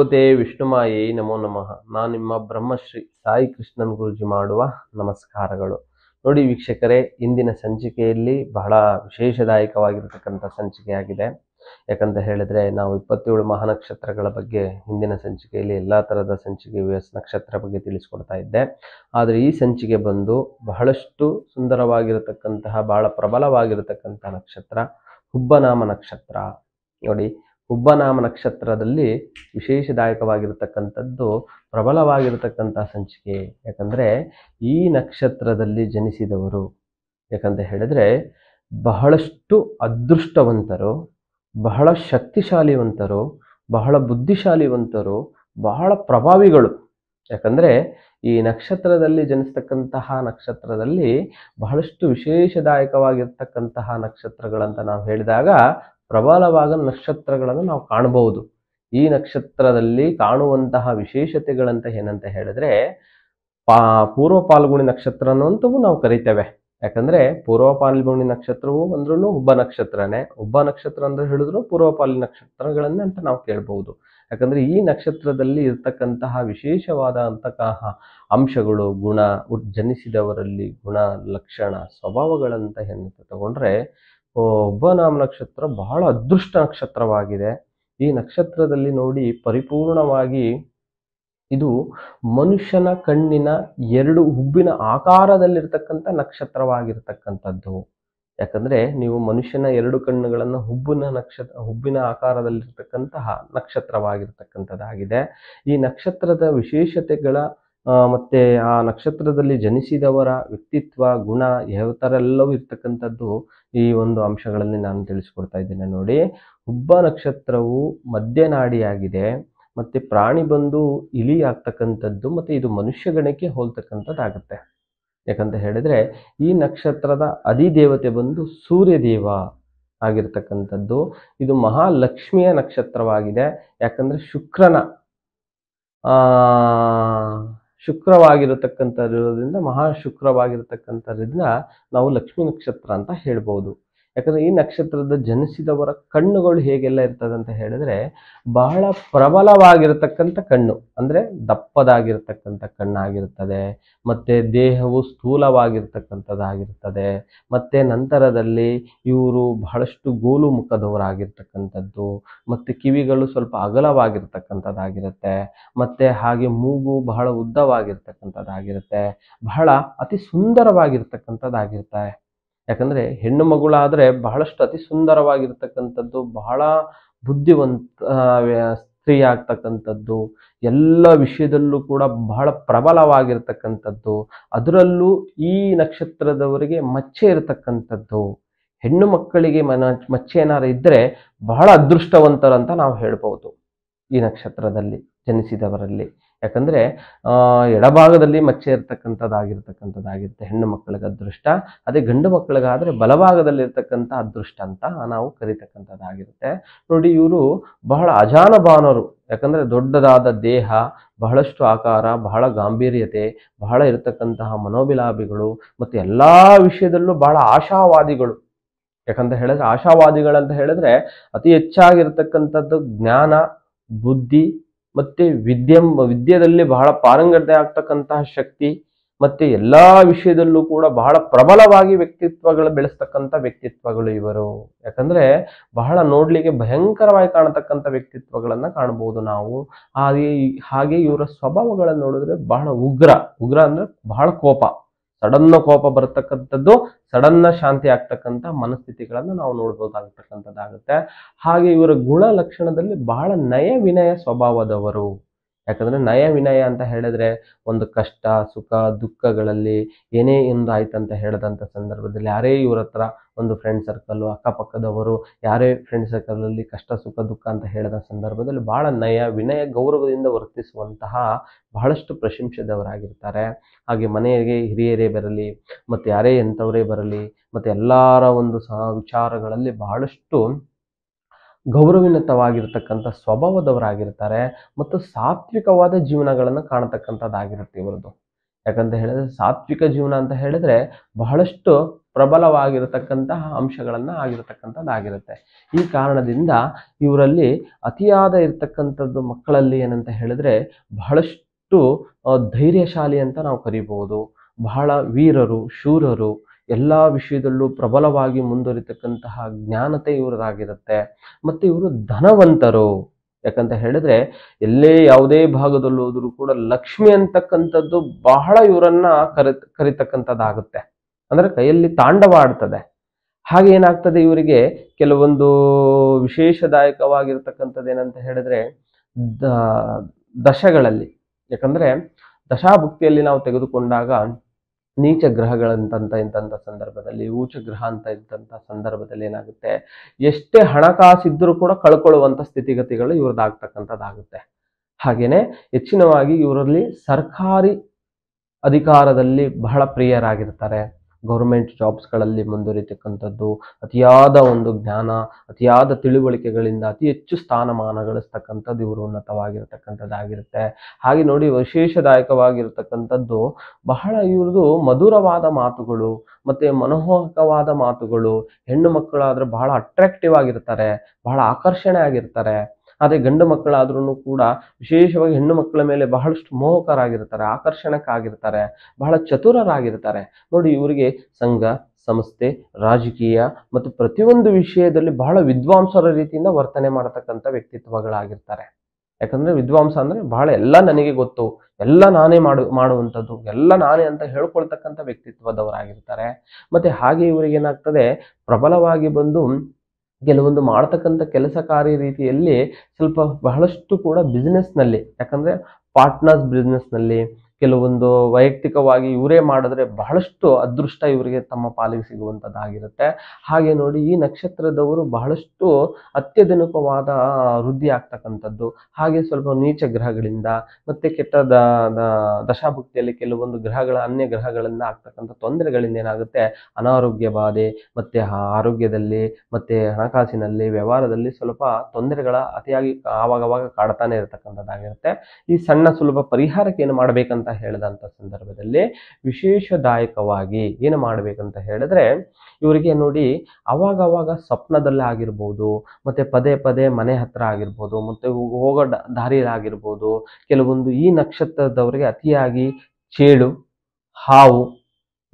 ವಿಷ್ಣು ವಿಷ್ಣುಮಾಯೇ ನಮೋ ನಮಃ ನಾನು ನಿಮ್ಮ ಬ್ರಹ್ಮಶ್ರೀ ಸಾಯಿ ಕೃಷ್ಣನ್ ಗುರುಜಿ ಮಾಡುವ ನಮಸ್ಕಾರಗಳು ನೋಡಿ ವೀಕ್ಷಕರೇ ಇಂದಿನ ಸಂಚಿಕೆಯಲ್ಲಿ ಬಹಳ ವಿಶೇಷದಾಯಕವಾಗಿರತಕ್ಕಂಥ ಸಂಚಿಕೆಯಾಗಿದೆ ಯಾಕಂತ ಹೇಳಿದ್ರೆ ನಾವು ಇಪ್ಪತ್ತೇಳು ಮಹಾನಕ್ಷತ್ರಗಳ ಬಗ್ಗೆ ಹಿಂದಿನ ಸಂಚಿಕೆಯಲ್ಲಿ ಎಲ್ಲ ತರಹದ ಸಂಚಿಕೆ ನಕ್ಷತ್ರ ಬಗ್ಗೆ ತಿಳಿಸ್ಕೊಡ್ತಾ ಇದ್ದೆ ಆದರೆ ಈ ಸಂಚಿಕೆ ಬಂದು ಬಹಳಷ್ಟು ಸುಂದರವಾಗಿರತಕ್ಕಂತಹ ಬಹಳ ಪ್ರಬಲವಾಗಿರತಕ್ಕಂತಹ ನಕ್ಷತ್ರ ಹುಬ್ಬನಾಮ ನಕ್ಷತ್ರ ನೋಡಿ ಉಬ್ಬನಾಮ ನಕ್ಷತ್ರದಲ್ಲಿ ವಿಶೇಷದಾಯಕವಾಗಿರತಕ್ಕಂಥದ್ದು ಪ್ರಬಲವಾಗಿರತಕ್ಕಂಥ ಸಂಚಿಕೆ ಯಾಕಂದರೆ ಈ ನಕ್ಷತ್ರದಲ್ಲಿ ಜನಿಸಿದವರು ಯಾಕಂತ ಹೇಳಿದರೆ ಬಹಳಷ್ಟು ಅದೃಷ್ಟವಂತರು ಬಹಳ ಶಕ್ತಿಶಾಲಿವಂತರು ಬಹಳ ಬುದ್ಧಿಶಾಲಿವಂತರು ಬಹಳ ಪ್ರಭಾವಿಗಳು ಯಾಕಂದರೆ ಈ ನಕ್ಷತ್ರದಲ್ಲಿ ಜನಿಸ್ತಕ್ಕಂತಹ ನಕ್ಷತ್ರದಲ್ಲಿ ಬಹಳಷ್ಟು ವಿಶೇಷದಾಯಕವಾಗಿರ್ತಕ್ಕಂತಹ ನಕ್ಷತ್ರಗಳಂತ ನಾವು ಹೇಳಿದಾಗ ಪ್ರಬಲವಾದ ನಕ್ಷತ್ರಗಳನ್ನು ನಾವು ಕಾಣಬಹುದು ಈ ನಕ್ಷತ್ರದಲ್ಲಿ ಕಾಣುವಂತಹ ವಿಶೇಷತೆಗಳಂತ ಏನಂತ ಹೇಳಿದ್ರೆ ಪಾ ಪೂರ್ವ ಪಾಲ್ಗುಣಿ ನಕ್ಷತ್ರ ಅಂತವೂ ನಾವು ಕರಿತೇವೆ ಯಾಕಂದ್ರೆ ಪೂರ್ವ ಪಾಲ್ಗುಣಿ ನಕ್ಷತ್ರವು ಅಂದ್ರೂ ಒಬ್ಬ ನಕ್ಷತ್ರನೇ ಉಬ್ಬ ನಕ್ಷತ್ರ ಅಂದ್ರೆ ಹೇಳಿದ್ರು ಪೂರ್ವ ಪಾಲಿ ನಕ್ಷತ್ರಗಳನ್ನೇ ಅಂತ ನಾವು ಕೇಳಬಹುದು ಯಾಕಂದ್ರೆ ಈ ನಕ್ಷತ್ರದಲ್ಲಿ ಇರ್ತಕ್ಕಂತಹ ವಿಶೇಷವಾದ ಅಂತಹ ಅಂಶಗಳು ಗುಣ ಜನಿಸಿದವರಲ್ಲಿ ಗುಣ ಲಕ್ಷಣ ಸ್ವಭಾವಗಳಂತ ಏನಂತ ತಗೊಂಡ್ರೆ ಒಬ್ಬನಾಮ ನಕ್ಷತ್ರ ಬಹಳ ಅದೃಷ್ಟ ನಕ್ಷತ್ರವಾಗಿದೆ ಈ ನಕ್ಷತ್ರದಲ್ಲಿ ನೋಡಿ ಪರಿಪೂರ್ಣವಾಗಿ ಇದು ಮನುಷ್ಯನ ಕಣ್ಣಿನ ಎರಡು ಹುಬ್ಬಿನ ಆಕಾರದಲ್ಲಿರ್ತಕ್ಕಂಥ ನಕ್ಷತ್ರವಾಗಿರ್ತಕ್ಕಂಥದ್ದು ಯಾಕಂದ್ರೆ ನೀವು ಮನುಷ್ಯನ ಎರಡು ಕಣ್ಣುಗಳನ್ನು ಹುಬ್ಬಿನ ನಕ್ಷತ್ರ ಹುಬ್ಬಿನ ಆಕಾರದಲ್ಲಿರ್ತಕ್ಕಂತಹ ನಕ್ಷತ್ರವಾಗಿರ್ತಕ್ಕಂಥದ್ದಾಗಿದೆ ಈ ನಕ್ಷತ್ರದ ವಿಶೇಷತೆಗಳ ಮತ್ತೆ ಆ ನಕ್ಷತ್ರದಲ್ಲಿ ಜನಿಸಿದವರ ವ್ಯಕ್ತಿತ್ವ ಗುಣ ಯಾವ ಥರ ಎಲ್ಲವೂ ಇರ್ತಕ್ಕಂಥದ್ದು ಈ ಒಂದು ಅಂಶಗಳಲ್ಲಿ ನಾನು ತಿಳಿಸ್ಕೊಡ್ತಾ ಇದ್ದೇನೆ ನೋಡಿ ಹುಬ್ಬ ನಕ್ಷತ್ರವು ಮಧ್ಯನಾಡಿಯಾಗಿದೆ ಮತ್ತು ಪ್ರಾಣಿ ಬಂದು ಇಲಿ ಆಗ್ತಕ್ಕಂಥದ್ದು ಮತ್ತು ಇದು ಮನುಷ್ಯ ಗಣಕ್ಕೆ ಹೋಲ್ತಕ್ಕಂಥದ್ದಾಗುತ್ತೆ ಯಾಕಂತ ಹೇಳಿದರೆ ಈ ನಕ್ಷತ್ರದ ಅಧಿದೇವತೆ ಬಂದು ಸೂರ್ಯದೇವ ಆಗಿರ್ತಕ್ಕಂಥದ್ದು ಇದು ಮಹಾಲಕ್ಷ್ಮಿಯ ನಕ್ಷತ್ರವಾಗಿದೆ ಯಾಕಂದರೆ ಶುಕ್ರನ ಶುಕ್ರವಾಗಿರತಕ್ಕಂಥದ್ದು ಇರೋದ್ರಿಂದ ಮಹಾಶುಕ್ರವಾಗಿರತಕ್ಕಂಥದ್ರಿಂದ ನಾವು ಲಕ್ಷ್ಮೀ ನಕ್ಷತ್ರ ಅಂತ ಹೇಳ್ಬೋದು ಯಾಕಂದರೆ ಈ ನಕ್ಷತ್ರದ ಜನಿಸಿದವರ ಕಣ್ಣುಗಳು ಹೇಗೆಲ್ಲ ಇರ್ತದೆ ಅಂತ ಹೇಳಿದ್ರೆ ಬಹಳ ಪ್ರಬಲವಾಗಿರ್ತಕ್ಕಂಥ ಕಣ್ಣು ಅಂದರೆ ದಪ್ಪದಾಗಿರ್ತಕ್ಕಂಥ ಕಣ್ಣಾಗಿರ್ತದೆ ಮತ್ತು ದೇಹವು ಸ್ಥೂಲವಾಗಿರ್ತಕ್ಕಂಥದ್ದಾಗಿರ್ತದೆ ಮತ್ತು ನಂತರದಲ್ಲಿ ಇವರು ಬಹಳಷ್ಟು ಗೋಲು ಮುಖದವರಾಗಿರ್ತಕ್ಕಂಥದ್ದು ಮತ್ತು ಕಿವಿಗಳು ಸ್ವಲ್ಪ ಅಗಲವಾಗಿರ್ತಕ್ಕಂಥದ್ದಾಗಿರುತ್ತೆ ಮತ್ತು ಹಾಗೆ ಮೂಗು ಬಹಳ ಉದ್ದವಾಗಿರ್ತಕ್ಕಂಥದ್ದಾಗಿರುತ್ತೆ ಬಹಳ ಅತಿ ಸುಂದರವಾಗಿರ್ತಕ್ಕಂಥದ್ದಾಗಿರ್ತಾರೆ ಯಾಕಂದರೆ ಹೆಣ್ಣು ಮಗುಳಾದರೆ ಬಹಳಷ್ಟು ಅತಿ ಸುಂದರವಾಗಿರ್ತಕ್ಕಂಥದ್ದು ಬಹಳ ಬುದ್ಧಿವಂತ ಸ್ತ್ರೀ ಆಗ್ತಕ್ಕಂಥದ್ದು ಎಲ್ಲ ವಿಷಯದಲ್ಲೂ ಕೂಡ ಬಹಳ ಪ್ರಬಲವಾಗಿರ್ತಕ್ಕಂಥದ್ದು ಅದರಲ್ಲೂ ಈ ನಕ್ಷತ್ರದವರಿಗೆ ಮಚ್ಚೆ ಇರತಕ್ಕಂಥದ್ದು ಹೆಣ್ಣು ಮಕ್ಕಳಿಗೆ ಮನ ಮಚ್ಚೆ ಏನಾರು ಇದ್ದರೆ ಬಹಳ ಅದೃಷ್ಟವಂತರಂತ ನಾವು ಹೇಳ್ಬೋದು ಈ ನಕ್ಷತ್ರದಲ್ಲಿ ಜನಿಸಿದವರಲ್ಲಿ ಯಾಕಂದರೆ ಎಡಭಾಗದಲ್ಲಿ ಮಚ್ಚೆ ಇರತಕ್ಕಂಥದ್ದಾಗಿರ್ತಕ್ಕಂಥದ್ದಾಗಿರುತ್ತೆ ಹೆಣ್ಣು ಮಕ್ಕಳಿಗೆ ಅದೃಷ್ಟ ಅದೇ ಗಂಡು ಮಕ್ಕಳಿಗಾದರೆ ಬಲಭಾಗದಲ್ಲಿರ್ತಕ್ಕಂಥ ಅದೃಷ್ಟ ಅಂತ ನಾವು ಕರಿತಕ್ಕಂಥದ್ದಾಗಿರುತ್ತೆ ನೋಡಿ ಇವರು ಬಹಳ ಅಜಾನಬಾನರು ಯಾಕಂದರೆ ದೊಡ್ಡದಾದ ದೇಹ ಬಹಳಷ್ಟು ಆಕಾರ ಬಹಳ ಗಾಂಭೀರ್ಯತೆ ಬಹಳ ಇರತಕ್ಕಂತಹ ಮನೋಬಿಲಾಭಿಗಳು ಮತ್ತು ಎಲ್ಲ ವಿಷಯದಲ್ಲೂ ಬಹಳ ಆಶಾವಾದಿಗಳು ಯಾಕಂತ ಹೇಳಿದ್ರೆ ಆಶಾವಾದಿಗಳಂತ ಹೇಳಿದ್ರೆ ಅತಿ ಹೆಚ್ಚಾಗಿರ್ತಕ್ಕಂಥದ್ದು ಜ್ಞಾನ ಬುದ್ಧಿ ಮತ್ತೆ ವಿದ್ಯೆ ವಿದ್ಯೆಯಲ್ಲಿ ಬಹಳ ಪಾರಂಗತೆ ಆಗ್ತಕ್ಕಂತಹ ಶಕ್ತಿ ಮತ್ತೆ ಎಲ್ಲಾ ವಿಷಯದಲ್ಲೂ ಕೂಡ ಬಹಳ ಪ್ರಬಲವಾಗಿ ವ್ಯಕ್ತಿತ್ವಗಳು ಬೆಳೆಸ್ತಕ್ಕಂಥ ವ್ಯಕ್ತಿತ್ವಗಳು ಇವರು ಯಾಕಂದ್ರೆ ಬಹಳ ನೋಡ್ಲಿಕ್ಕೆ ಭಯಂಕರವಾಗಿ ಕಾಣತಕ್ಕಂಥ ವ್ಯಕ್ತಿತ್ವಗಳನ್ನ ಕಾಣಬಹುದು ನಾವು ಹಾಗೆ ಹಾಗೆ ಇವರ ಸ್ವಭಾವಗಳನ್ನು ನೋಡಿದ್ರೆ ಬಹಳ ಉಗ್ರ ಉಗ್ರ ಅಂದ್ರೆ ಬಹಳ ಕೋಪ ಸಡನ್ನ ಕೋಪ ಬರ್ತಕ್ಕಂಥದ್ದು ಸಡನ್ನ ಶಾಂತಿ ಆಗ್ತಕ್ಕಂಥ ಮನಸ್ಥಿತಿಗಳನ್ನು ನಾವು ನೋಡ್ಬೋದಾಗ್ತಕ್ಕಂಥದ್ದಾಗುತ್ತೆ ಹಾಗೆ ಇವರ ಗುಣ ಲಕ್ಷಣದಲ್ಲಿ ಬಹಳ ನಯ ವಿನಯ ಸ್ವಭಾವದವರು ಯಾಕಂದರೆ ನಯ ವಿನಯ ಅಂತ ಹೇಳಿದ್ರೆ ಒಂದು ಕಷ್ಟ ಸುಖ ದುಃಖಗಳಲ್ಲಿ ಏನೇ ಒಂದು ಅಂತ ಹೇಳಿದಂಥ ಸಂದರ್ಭದಲ್ಲಿ ಯಾರೇ ಇವ್ರ ಹತ್ರ ಒಂದು ಫ್ರೆಂಡ್ ಸರ್ಕಲ್ಲು ಅಕ್ಕಪಕ್ಕದವರು ಯಾರೇ ಫ್ರೆಂಡ್ ಸರ್ಕಲಲ್ಲಿ ಕಷ್ಟ ಸುಖ ದುಃಖ ಅಂತ ಹೇಳದ ಸಂದರ್ಭದಲ್ಲಿ ಭಾಳ ನಯ ವಿನಯ ಗೌರವದಿಂದ ವರ್ತಿಸುವಂತಹ ಬಹಳಷ್ಟು ಪ್ರಶಂಸೆದವರಾಗಿರ್ತಾರೆ ಹಾಗೆ ಮನೆಗೆ ಹಿರಿಯರೇ ಬರಲಿ ಮತ್ತು ಯಾರೇ ಎಂಥವರೇ ಬರಲಿ ಮತ್ತು ಎಲ್ಲರ ಒಂದು ಸಹ ವಿಚಾರಗಳಲ್ಲಿ ಬಹಳಷ್ಟು ಗೌರವಿನತವಾಗಿರ್ತಕ್ಕಂಥ ಸ್ವಭಾವದವರಾಗಿರ್ತಾರೆ ಮತ್ತು ಸಾತ್ವಿಕವಾದ ಜೀವನಗಳನ್ನು ಕಾಣತಕ್ಕಂಥದ್ದಾಗಿರುತ್ತೆ ಇವರದ್ದು ಯಾಕಂತ ಹೇಳಿದ್ರೆ ಸಾತ್ವಿಕ ಜೀವನ ಅಂತ ಹೇಳಿದ್ರೆ ಬಹಳಷ್ಟು ಪ್ರಬಲವಾಗಿರತಕ್ಕಂತಹ ಅಂಶಗಳನ್ನು ಆಗಿರತಕ್ಕಂಥದ್ದಾಗಿರುತ್ತೆ ಈ ಕಾರಣದಿಂದ ಇವರಲ್ಲಿ ಅತಿಯಾದ ಇರತಕ್ಕಂಥದ್ದು ಮಕ್ಕಳಲ್ಲಿ ಏನಂತ ಹೇಳಿದ್ರೆ ಬಹಳಷ್ಟು ಧೈರ್ಯಶಾಲಿ ಅಂತ ನಾವು ಕರಿಬಹುದು ಬಹಳ ವೀರರು ಶೂರರು ಎಲ್ಲ ವಿಷಯದಲ್ಲೂ ಪ್ರಬಲವಾಗಿ ಮುಂದುವರಿತಕ್ಕಂತಹ ಜ್ಞಾನತೆ ಇವರದಾಗಿರುತ್ತೆ ಮತ್ತು ಇವರು ಧನವಂತರು ಯಾಕಂತ ಹೇಳಿದ್ರೆ ಎಲ್ಲೇ ಯಾವುದೇ ಭಾಗದಲ್ಲಿ ಹೋದರೂ ಕೂಡ ಲಕ್ಷ್ಮಿ ಅಂತಕ್ಕಂಥದ್ದು ಬಹಳ ಇವರನ್ನ ಕರಿ ಕರಿತಕ್ಕಂಥದ್ದಾಗುತ್ತೆ ಅಂದ್ರೆ ಕೈಯಲ್ಲಿ ತಾಂಡವ ಆಡ್ತದೆ ಹಾಗೆ ಏನಾಗ್ತದೆ ಇವರಿಗೆ ಕೆಲವೊಂದು ವಿಶೇಷದಾಯಕವಾಗಿರ್ತಕ್ಕಂಥದ್ದು ಏನಂತ ಹೇಳಿದ್ರೆ ದ ದಶಗಳಲ್ಲಿ ಯಾಕಂದ್ರೆ ದಶಾಭುಕ್ತಿಯಲ್ಲಿ ನಾವು ತೆಗೆದುಕೊಂಡಾಗ ನೀಚ ಗ್ರಹಗಳಂತಂತ ಇಂತಹ ಸಂದರ್ಭದಲ್ಲಿ ಊಚ ಗ್ರಹ ಅಂತ ಇದ್ದಂಥ ಸಂದರ್ಭದಲ್ಲಿ ಏನಾಗುತ್ತೆ ಎಷ್ಟೇ ಹಣಕಾಸಿದ್ದರೂ ಕೂಡ ಕಳ್ಕೊಳ್ಳುವಂಥ ಸ್ಥಿತಿಗತಿಗಳು ಇವ್ರದ್ದಾಗ್ತಕ್ಕಂಥದ್ದಾಗುತ್ತೆ ಹಾಗೆಯೇ ಹೆಚ್ಚಿನವಾಗಿ ಇವರಲ್ಲಿ ಸರ್ಕಾರಿ ಅಧಿಕಾರದಲ್ಲಿ ಬಹಳ ಪ್ರಿಯರಾಗಿರ್ತಾರೆ ಗೌರ್ಮೆಂಟ್ ಜಾಬ್ಸ್ಗಳಲ್ಲಿ ಮುಂದುವರಿತಕ್ಕಂಥದ್ದು ಅತಿಯಾದ ಒಂದು ಜ್ಞಾನ ಅತಿಯಾದ ತಿಳುವಳಿಕೆಗಳಿಂದ ಅತಿ ಹೆಚ್ಚು ಸ್ಥಾನಮಾನ ಗಳಿಸ್ತಕ್ಕಂಥದ್ದು ಇವರು ಉನ್ನತವಾಗಿರತಕ್ಕಂಥದ್ದಾಗಿರುತ್ತೆ ಹಾಗೆ ನೋಡಿ ವಿಶೇಷದಾಯಕವಾಗಿರತಕ್ಕಂಥದ್ದು ಬಹಳ ಇವ್ರದ್ದು ಮಧುರವಾದ ಮಾತುಗಳು ಮತ್ತು ಮನೋಹಕವಾದ ಮಾತುಗಳು ಹೆಣ್ಣು ಮಕ್ಕಳಾದರೆ ಬಹಳ ಅಟ್ರಾಕ್ಟಿವ್ ಆಗಿರ್ತಾರೆ ಬಹಳ ಆಕರ್ಷಣೆ ಆಗಿರ್ತಾರೆ ಆದರೆ ಗಂಡು ಮಕ್ಕಳಾದ್ರೂ ಕೂಡ ವಿಶೇಷವಾಗಿ ಹೆಣ್ಣು ಮಕ್ಕಳ ಮೇಲೆ ಬಹಳಷ್ಟು ಮೋಹಕರಾಗಿರ್ತಾರೆ ಆಕರ್ಷಣಕ್ಕಾಗಿರ್ತಾರೆ ಬಹಳ ಚತುರರಾಗಿರ್ತಾರೆ ನೋಡಿ ಇವರಿಗೆ ಸಂಘ ಸಂಸ್ಥೆ ರಾಜಕೀಯ ಮತ್ತು ಪ್ರತಿಯೊಂದು ವಿಷಯದಲ್ಲಿ ಬಹಳ ವಿದ್ವಾಂಸರ ರೀತಿಯಿಂದ ವರ್ತನೆ ಮಾಡತಕ್ಕಂಥ ವ್ಯಕ್ತಿತ್ವಗಳಾಗಿರ್ತಾರೆ ಯಾಕಂದ್ರೆ ವಿದ್ವಾಂಸ ಅಂದ್ರೆ ಬಹಳ ಎಲ್ಲ ನನಗೆ ಗೊತ್ತು ಎಲ್ಲ ನಾನೇ ಮಾಡು ಮಾಡುವಂಥದ್ದು ಎಲ್ಲ ನಾನೇ ಅಂತ ಹೇಳ್ಕೊಳ್ತಕ್ಕಂಥ ವ್ಯಕ್ತಿತ್ವದವರಾಗಿರ್ತಾರೆ ಮತ್ತೆ ಹಾಗೆ ಇವರಿಗೆ ಏನಾಗ್ತದೆ ಪ್ರಬಲವಾಗಿ ಬಂದು ಕೆಲವೊಂದು ಮಾಡ್ತಕ್ಕಂಥ ಕೆಲಸಕಾರಿ ರೀತಿಯಲ್ಲಿ ಸ್ವಲ್ಪ ಬಹಳಷ್ಟು ಕೂಡ ಬಿಸ್ನೆಸ್ನಲ್ಲಿ ಯಾಕಂದರೆ ಪಾರ್ಟ್ನರ್ಸ್ ಬಿಸ್ನೆಸ್ನಲ್ಲಿ ಕೆಲವೊಂದು ವೈಯಕ್ತಿಕವಾಗಿ ಇವರೇ ಮಾಡಿದ್ರೆ ಬಹಳಷ್ಟು ಅದೃಷ್ಟ ಇವರಿಗೆ ತಮ್ಮ ಪಾಲಿಗೆ ಸಿಗುವಂಥದ್ದಾಗಿರುತ್ತೆ ಹಾಗೆ ನೋಡಿ ಈ ನಕ್ಷತ್ರದವರು ಬಹಳಷ್ಟು ಅತ್ಯಧುನಿಕವಾದ ವೃದ್ಧಿ ಆಗ್ತಕ್ಕಂಥದ್ದು ಹಾಗೆ ಸ್ವಲ್ಪ ನೀಚ ಗ್ರಹಗಳಿಂದ ಮತ್ತು ಕೆಟ್ಟ ದಶಾಭುಕ್ತಿಯಲ್ಲಿ ಕೆಲವೊಂದು ಗ್ರಹಗಳ ಅನ್ಯ ಗ್ರಹಗಳಿಂದ ಆಗ್ತಕ್ಕಂಥ ತೊಂದರೆಗಳಿಂದ ಏನಾಗುತ್ತೆ ಅನಾರೋಗ್ಯ ಬಾಧೆ ಮತ್ತು ಆರೋಗ್ಯದಲ್ಲಿ ಮತ್ತು ಹಣಕಾಸಿನಲ್ಲಿ ವ್ಯವಹಾರದಲ್ಲಿ ಸ್ವಲ್ಪ ತೊಂದರೆಗಳ ಅತಿಯಾಗಿ ಆವಾಗವಾಗ ಕಾಡ್ತಾನೆ ಇರತಕ್ಕಂಥದ್ದಾಗಿರುತ್ತೆ ಈ ಸಣ್ಣ ಸುಲಭ ಪರಿಹಾರಕ್ಕೆ ಏನು ಮಾಡಬೇಕಂತ ಅಂತ ಹೇಳಿದಂಥ ಸಂದರ್ಭದಲ್ಲಿ ವಿಶೇಷದಾಯಕವಾಗಿ ಏನು ಮಾಡಬೇಕಂತ ಹೇಳಿದ್ರೆ ಇವರಿಗೆ ನೋಡಿ ಅವಾಗವಾಗ ಸ್ವಪ್ನದಲ್ಲೇ ಆಗಿರ್ಬೋದು ಮತ್ತು ಪದೇ ಪದೇ ಮನೆ ಹತ್ರ ಆಗಿರ್ಬೋದು ಮತ್ತು ಹೋಗೋ ದಾರಿಯಾಗಿರ್ಬೋದು ಕೆಲವೊಂದು ಈ ನಕ್ಷತ್ರದವರಿಗೆ ಅತಿಯಾಗಿ ಚೇಳು ಹಾವು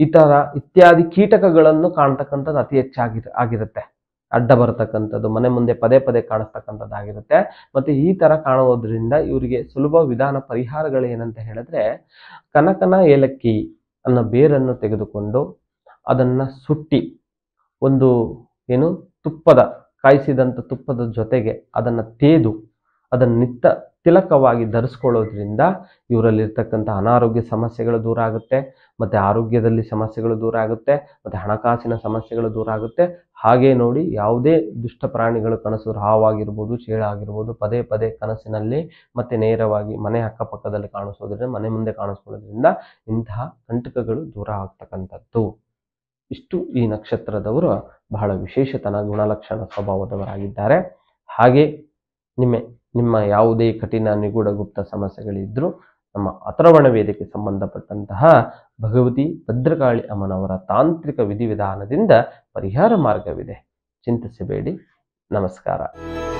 ಇತರ ಇತ್ಯಾದಿ ಕೀಟಕಗಳನ್ನು ಕಾಣ್ತಕ್ಕಂಥದ್ದು ಅತಿ ಹೆಚ್ಚಾಗಿ ಆಗಿರುತ್ತೆ ಅಡ್ಡ ಬರತಕ್ಕಂಥದ್ದು ಮನೆ ಮುಂದೆ ಪದೇ ಪದೇ ಕಾಣಿಸ್ತಕ್ಕಂಥದ್ದಾಗಿರುತ್ತೆ ಮತ್ತು ಈ ಥರ ಕಾಣುವುದರಿಂದ ಇವರಿಗೆ ಸುಲಭ ವಿಧಾನ ಪರಿಹಾರಗಳು ಏನಂತ ಹೇಳಿದ್ರೆ ಕನಕನ ಏಲಕ್ಕಿ ಅನ್ನೋ ಬೇರನ್ನು ತೆಗೆದುಕೊಂಡು ಅದನ್ನು ಸುಟ್ಟಿ ಒಂದು ಏನು ತುಪ್ಪದ ಕಾಯಿಸಿದಂಥ ತುಪ್ಪದ ಜೊತೆಗೆ ಅದನ್ನು ತೇದು ಅದನ್ನು ನಿತ್ತ ತಿಲಕವಾಗಿ ಧರಿಸ್ಕೊಳ್ಳೋದ್ರಿಂದ ಇವರಲ್ಲಿರ್ತಕ್ಕಂಥ ಅನಾರೋಗ್ಯ ಸಮಸ್ಯೆಗಳು ದೂರ ಆಗುತ್ತೆ ಮತ್ತು ಆರೋಗ್ಯದಲ್ಲಿ ಸಮಸ್ಯೆಗಳು ದೂರ ಆಗುತ್ತೆ ಮತ್ತು ಹಣಕಾಸಿನ ಸಮಸ್ಯೆಗಳು ದೂರ ಆಗುತ್ತೆ ಹಾಗೆ ನೋಡಿ ಯಾವುದೇ ದುಷ್ಟ ಪ್ರಾಣಿಗಳು ಕನಸು ಹಾವಾಗಿರ್ಬೋದು ಚೇಳ ಆಗಿರ್ಬೋದು ಪದೇ ಪದೇ ಕನಸಿನಲ್ಲಿ ಮತ್ತು ನೇರವಾಗಿ ಮನೆ ಅಕ್ಕಪಕ್ಕದಲ್ಲಿ ಕಾಣಿಸೋದ್ರಿಂದ ಮನೆ ಮುಂದೆ ಕಾಣಿಸ್ಕೊಳ್ಳೋದ್ರಿಂದ ಇಂತಹ ಕಂಟಕಗಳು ದೂರ ಆಗ್ತಕ್ಕಂಥದ್ದು ಇಷ್ಟು ಈ ನಕ್ಷತ್ರದವರು ಬಹಳ ವಿಶೇಷತನ ಗುಣಲಕ್ಷಣ ಸ್ವಭಾವದವರಾಗಿದ್ದಾರೆ ಹಾಗೆ ನಿಮ್ಮೆ ನಿಮ್ಮ ಯಾವುದೇ ಕಠಿಣ ನಿಗೂಢ ಗುಪ್ತ ಸಮಸ್ಯೆಗಳಿದ್ದರೂ ನಮ್ಮ ಅಥರವಣ ವೇದಕ್ಕೆ ಸಂಬಂಧಪಟ್ಟಂತಹ ಭಗವತಿ ಭದ್ರಕಾಳಿ ಅಮ್ಮನವರ ತಾಂತ್ರಿಕ ವಿಧಿವಿಧಾನದಿಂದ ಪರಿಹಾರ ಮಾರ್ಗವಿದೆ ಚಿಂತಿಸಬೇಡಿ ನಮಸ್ಕಾರ